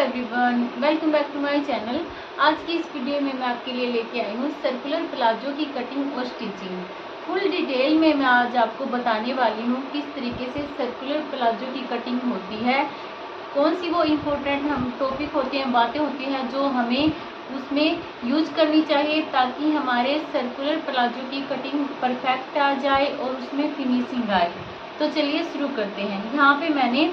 everyone welcome back to my channel आज की इस वीडियो में मैं आपके लिए लेके आई हूँ सर्कुलर प्लाजो की कटिंग और स्टिचिंग फुल डिटेल में मैं आज आपको बताने वाली हूँ किस तरीके से सर्कुलर प्लाजो की कटिंग होती है कौन सी वो इम्पोर्टेंट हम टॉपिक होते हैं बातें होती हैं जो हमें उसमें यूज करनी चाहिए ताकि हमारे सर्कुलर प्लाजो की कटिंग परफेक्ट आ जाए और उसमें फिनिशिंग आए तो चलिए शुरू करते हैं यहाँ पर मैंने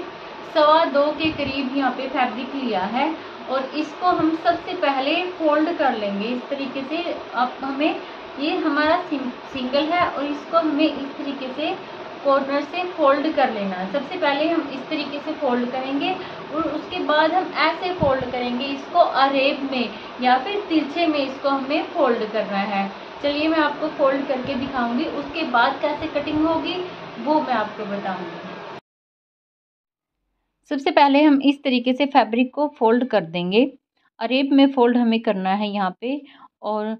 सवा दो के करीब यहाँ पे फैब्रिक लिया है और इसको हम सबसे पहले फोल्ड कर लेंगे इस तरीके से अब हमें ये हमारा सिंगल है और इसको हमें इस तरीके से कॉर्नर से फोल्ड कर लेना है सबसे पहले हम इस तरीके से फोल्ड करेंगे और उसके बाद हम ऐसे फोल्ड करेंगे इसको अरेब में या फिर तिरछे में इसको हमें फोल्ड करना है चलिए मैं आपको फोल्ड करके दिखाऊंगी उसके बाद कैसे कटिंग होगी वो मैं आपको बताऊंगी सबसे पहले हम इस तरीके से फैब्रिक को फोल्ड कर देंगे अरेब में फोल्ड हमें करना है यहाँ पे और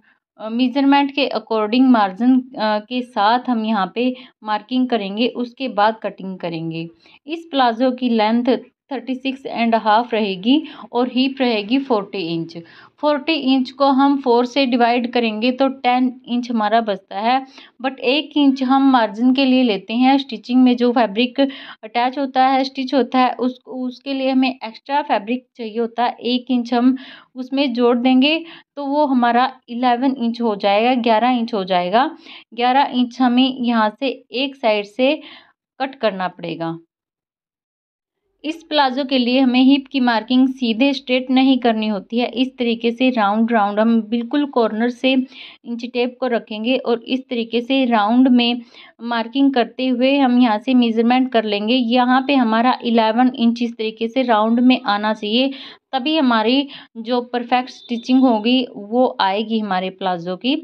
मेजरमेंट के अकॉर्डिंग मार्जिन के साथ हम यहाँ पे मार्किंग करेंगे उसके बाद कटिंग करेंगे इस प्लाज़ो की length thirty six and half रहेगी और हीप रहेगी फोर्टी इंच फोर्टी इंच को हम फोर से डिवाइड करेंगे तो टेन इंच हमारा बचता है बट एक इंच हम मार्जिन के लिए लेते हैं स्टिचिंग में जो फैब्रिक अटैच होता है स्टिच होता है उस उसके लिए हमें एक्स्ट्रा फैब्रिक चाहिए होता है एक इंच हम उसमें जोड़ देंगे तो वो हमारा इलेवन इंच हो जाएगा ग्यारह इंच हो जाएगा ग्यारह इंच हमें यहाँ से एक साइड से कट करना पड़ेगा इस प्लाजो के लिए हमें हिप की मार्किंग सीधे स्ट्रेट नहीं करनी होती है इस तरीके से राउंड राउंड हम बिल्कुल कॉर्नर से इंच टेप को रखेंगे और इस तरीके से राउंड में मार्किंग करते हुए हम यहाँ से मेज़रमेंट कर लेंगे यहाँ पे हमारा इलेवन इंच इस तरीके से राउंड में आना चाहिए तभी हमारी जो परफेक्ट स्टिचिंग होगी वो आएगी हमारे प्लाज़ो की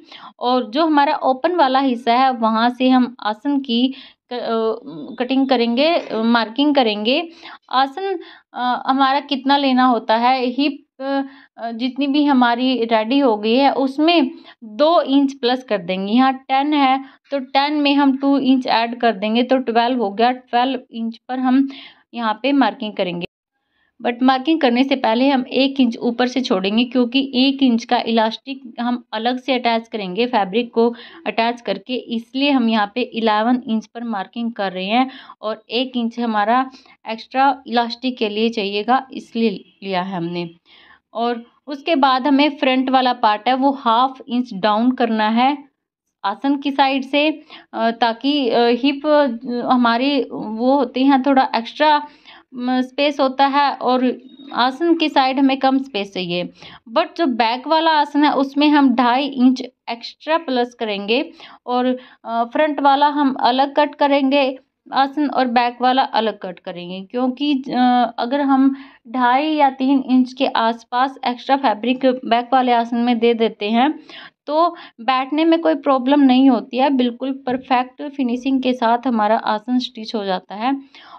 और जो हमारा ओपन वाला हिस्सा है वहाँ से हम आसन की कटिंग करेंगे मार्किंग करेंगे आसन हमारा कितना लेना होता है हिप जितनी भी हमारी रेडी हो गई है उसमें दो इंच प्लस कर देंगे यहाँ टेन है तो टेन में हम टू इंच ऐड कर देंगे तो ट्वेल्व हो गया ट्वेल्व इंच पर हम यहाँ पे मार्किंग करेंगे बट मार्किंग करने से पहले हम एक इंच ऊपर से छोड़ेंगे क्योंकि एक इंच का इलास्टिक हम अलग से अटैच करेंगे फैब्रिक को अटैच करके इसलिए हम यहाँ पे इलेवन इंच पर मार्किंग कर रहे हैं और एक इंच हमारा एक्स्ट्रा इलास्टिक के लिए चाहिएगा इसलिए लिया है हमने और उसके बाद हमें फ्रंट वाला पार्ट है वो हाफ इंच डाउन करना है आसन की साइड से ताकि हिप हमारे वो होते हैं थोड़ा एक्स्ट्रा स्पेस होता है और आसन की साइड हमें कम स्पेस चाहिए बट जो बैक वाला आसन है उसमें हम ढाई इंच एक्स्ट्रा प्लस करेंगे और फ्रंट वाला हम अलग कट करेंगे आसन और बैक वाला अलग कट करेंगे क्योंकि अगर हम ढाई या तीन इंच के आसपास एक्स्ट्रा फैब्रिक बैक वाले आसन में दे देते हैं तो बैठने में कोई प्रॉब्लम नहीं होती है बिल्कुल परफेक्ट फिनिशिंग के साथ हमारा आसन स्टिच हो जाता है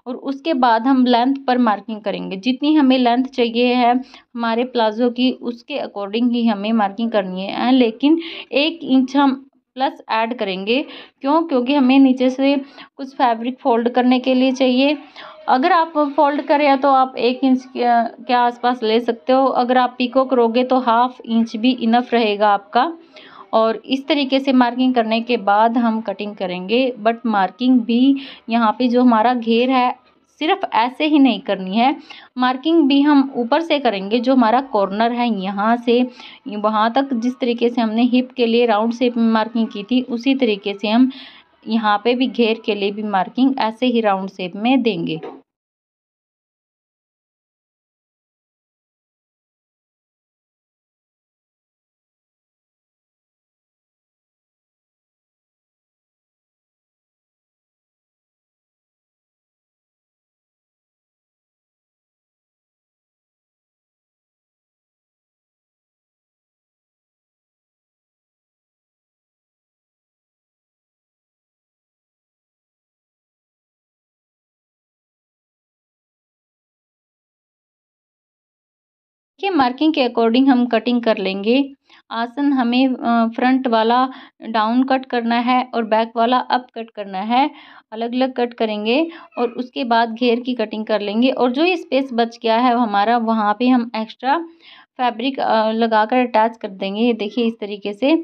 और उसके बाद हम लेंथ पर मार्किंग करेंगे जितनी हमें लेंथ चाहिए है हमारे प्लाजो की उसके अकॉर्डिंग ही हमें मार्किंग करनी है लेकिन एक इंच हम प्लस ऐड करेंगे क्यों क्योंकि हमें नीचे से कुछ फैब्रिक फोल्ड करने के लिए चाहिए अगर आप फोल्ड करें तो आप एक इंच के आसपास ले सकते हो अगर आप पीको करोगे तो हाफ इंच भी इनफ रहेगा आपका और इस तरीके से मार्किंग करने के बाद हम कटिंग करेंगे बट मार्किंग भी यहाँ पे जो हमारा घेर है सिर्फ ऐसे ही नहीं करनी है मार्किंग भी हम ऊपर से करेंगे जो हमारा कॉर्नर है यहाँ से वहाँ तक जिस तरीके से हमने हिप के लिए राउंड शेप में मार्किंग की थी उसी तरीके से हम यहाँ पे भी घेर के लिए भी मार्किंग ऐसे ही राउंड शेप में देंगे के मार्किंग के अकॉर्डिंग हम कटिंग कर लेंगे आसन हमें फ्रंट वाला डाउन कट करना है और बैक वाला अप कट करना है अलग अलग कट करेंगे और उसके बाद घेर की कटिंग कर लेंगे और जो ये स्पेस बच गया है हमारा वहाँ पे हम एक्स्ट्रा फैब्रिक लगाकर अटैच कर देंगे ये देखिए इस तरीके से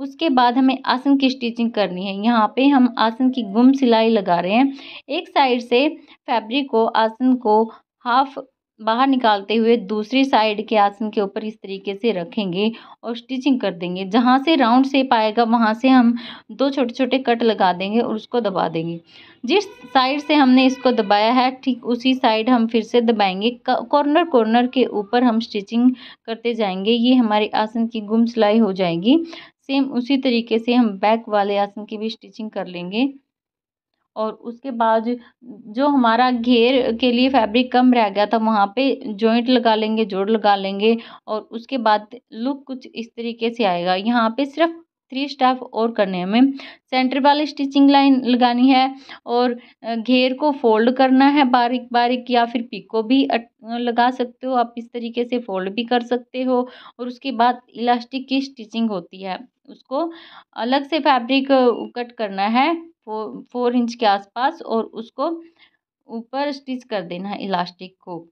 उसके बाद हमें आसन की स्टिचिंग करनी है यहाँ पे हम आसन की गुम सिलाई लगा रहे हैं एक साइड से फैब्रिक को आसन को हाफ बाहर निकालते हुए दूसरी साइड के आसन के ऊपर इस तरीके से रखेंगे और स्टिचिंग कर देंगे जहाँ से राउंड शेप आएगा वहाँ से हम दो छोटे छोटे कट लगा देंगे और उसको दबा देंगे जिस साइड से हमने इसको दबाया है ठीक उसी साइड हम फिर से दबाएंगे कॉर्नर कॉर्नर के ऊपर हम स्टिचिंग करते जाएंगे ये हमारे आसन की गुम सिलाई हो जाएगी सेम उसी तरीके से हम बैक वाले आसन की भी स्टिचिंग कर लेंगे और उसके बाद जो हमारा घेर के लिए फैब्रिक कम रह गया था वहाँ पे जॉइंट लगा लेंगे जोड़ लगा लेंगे और उसके बाद लुक कुछ इस तरीके से आएगा यहाँ पे सिर्फ थ्री स्टेप और करने हमें सेंटर वाली स्टिचिंग लाइन लगानी है और घेर को फोल्ड करना है बारीक बारीक या फिर पिको भी लगा सकते हो आप इस तरीके से फोल्ड भी कर सकते हो और उसके बाद इलास्टिक की स्टिचिंग होती है उसको अलग से फैब्रिक कट करना है फो फोर इंच के आसपास और उसको ऊपर स्टिच कर देना है इलास्टिक को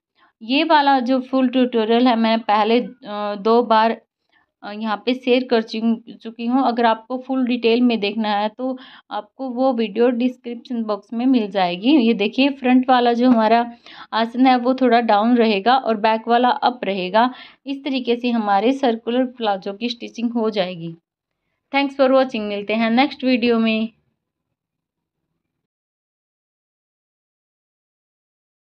ये वाला जो फुल ट्यूटोरियल है मैं पहले दो बार यहाँ पे शेयर कर चुकी हूँ अगर आपको फुल डिटेल में देखना है तो आपको वो वीडियो डिस्क्रिप्शन बॉक्स में मिल जाएगी ये देखिए फ्रंट वाला जो हमारा आसन है वो थोड़ा डाउन रहेगा और बैक वाला अप रहेगा इस तरीके से हमारे सर्कुलर प्लाजो की स्टिचिंग हो जाएगी थैंक्स फॉर वॉचिंग मिलते हैं नेक्स्ट वीडियो में